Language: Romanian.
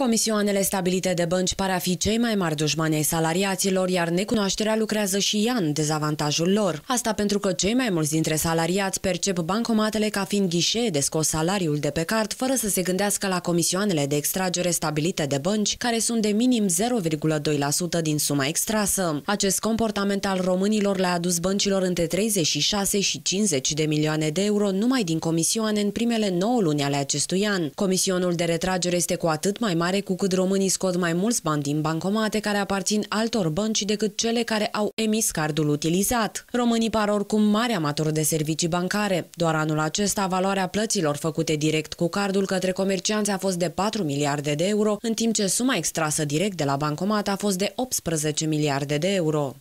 Comisioanele stabilite de bănci pare a fi cei mai mari dușmani ai salariaților, iar necunoașterea lucrează și ea în dezavantajul lor. Asta pentru că cei mai mulți dintre salariați percep bancomatele ca fiind ghișee de scos salariul de pe card, fără să se gândească la comisioanele de extragere stabilite de bănci, care sunt de minim 0,2% din suma extrasă. Acest comportament al românilor le-a adus băncilor între 36 și 50 de milioane de euro numai din comisioane în primele 9 luni ale acestui an. Comisionul de retragere este cu atât mai mare mare cu cât românii scot mai mulți bani din bancomate care aparțin altor bănci decât cele care au emis cardul utilizat. Românii par oricum mari amatori de servicii bancare. Doar anul acesta, valoarea plăților făcute direct cu cardul către comercianți a fost de 4 miliarde de euro, în timp ce suma extrasă direct de la bancomat a fost de 18 miliarde de euro.